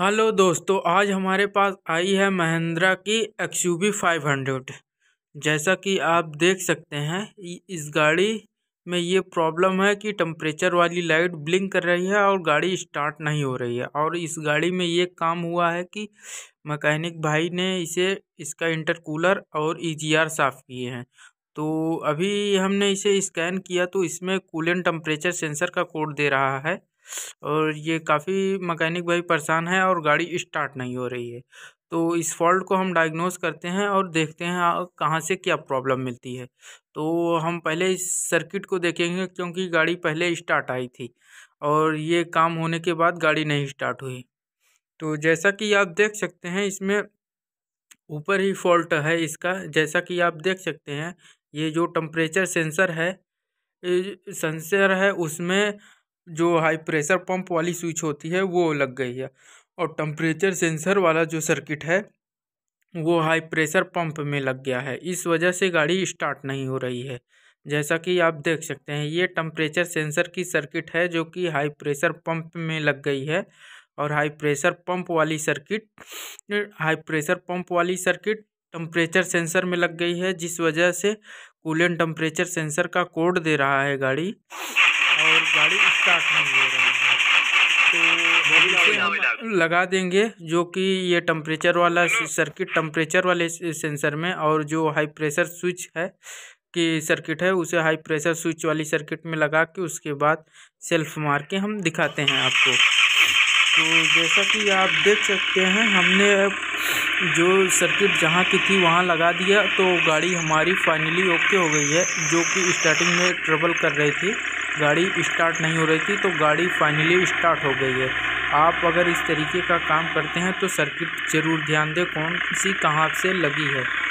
hello दोस्तों आज हमारे पास आई है महिंद्रा की एक्स यू फाइव हंड्रेड जैसा कि आप देख सकते हैं इस गाड़ी में ये प्रॉब्लम है कि टम्परेचर वाली लाइट ब्लिंक कर रही है और गाड़ी स्टार्ट नहीं हो रही है और इस गाड़ी में ये काम हुआ है कि मैकेनिक भाई ने इसे इसका इंटरकूलर और आर e साफ़ किए हैं तो अभी हमने इसे स्कैन किया तो इसमें कूलेंट टम्परेचर सेंसर का कोड दे रहा है और ये काफ़ी मकैनिक भाई परेशान है और गाड़ी स्टार्ट नहीं हो रही है तो इस फॉल्ट को हम डायग्नोस करते हैं और देखते हैं कहाँ से क्या प्रॉब्लम मिलती है तो हम पहले इस सर्किट को देखेंगे क्योंकि गाड़ी पहले स्टार्ट आई थी और ये काम होने के बाद गाड़ी नहीं स्टार्ट हुई तो जैसा कि आप देख सकते हैं इसमें ऊपर ही फॉल्ट है इसका जैसा कि आप देख सकते हैं ये जो टम्परेचर सेंसर है सेंसर है उसमें जो हाई प्रेशर पंप वाली स्विच होती है वो लग गई है और टम्परेचर सेंसर वाला जो सर्किट है वो हाई प्रेशर पंप में लग गया है इस वजह से गाड़ी स्टार्ट नहीं हो रही है जैसा कि आप देख सकते हैं ये टम्परेचर सेंसर की सर्किट है जो कि हाई प्रेशर पंप में लग गई है और हाई प्रेशर पंप वाली सर्किट हाई प्रेशर पंप वाली सर्किट टम्परेचर सेंसर में लग गई है जिस वजह से कूलेंट टम्परेचर सेंसर का कोड दे रहा है गाड़ी और गाड़ी स्टार्ट नहीं हो रही है तो हम लगा देंगे जो कि ये टम्परेचर वाला सर्किट टम्परेचर वाले सेंसर में और जो हाई प्रेशर स्विच है की सर्किट है उसे हाई प्रेशर स्विच वाली सर्किट में लगा के उसके बाद सेल्फ मार के हम दिखाते हैं आपको तो जैसा कि आप देख सकते हैं हमने जो सर्किट जहाँ की थी वहाँ लगा दिया तो गाड़ी हमारी फाइनली ओके हो गई है जो कि स्टार्टिंग में ट्रबल कर रही थी गाड़ी स्टार्ट नहीं हो रही थी तो गाड़ी फाइनली स्टार्ट हो गई है आप अगर इस तरीके का काम करते हैं तो सर्किट ज़रूर ध्यान दें कौन सी कहाँ से लगी है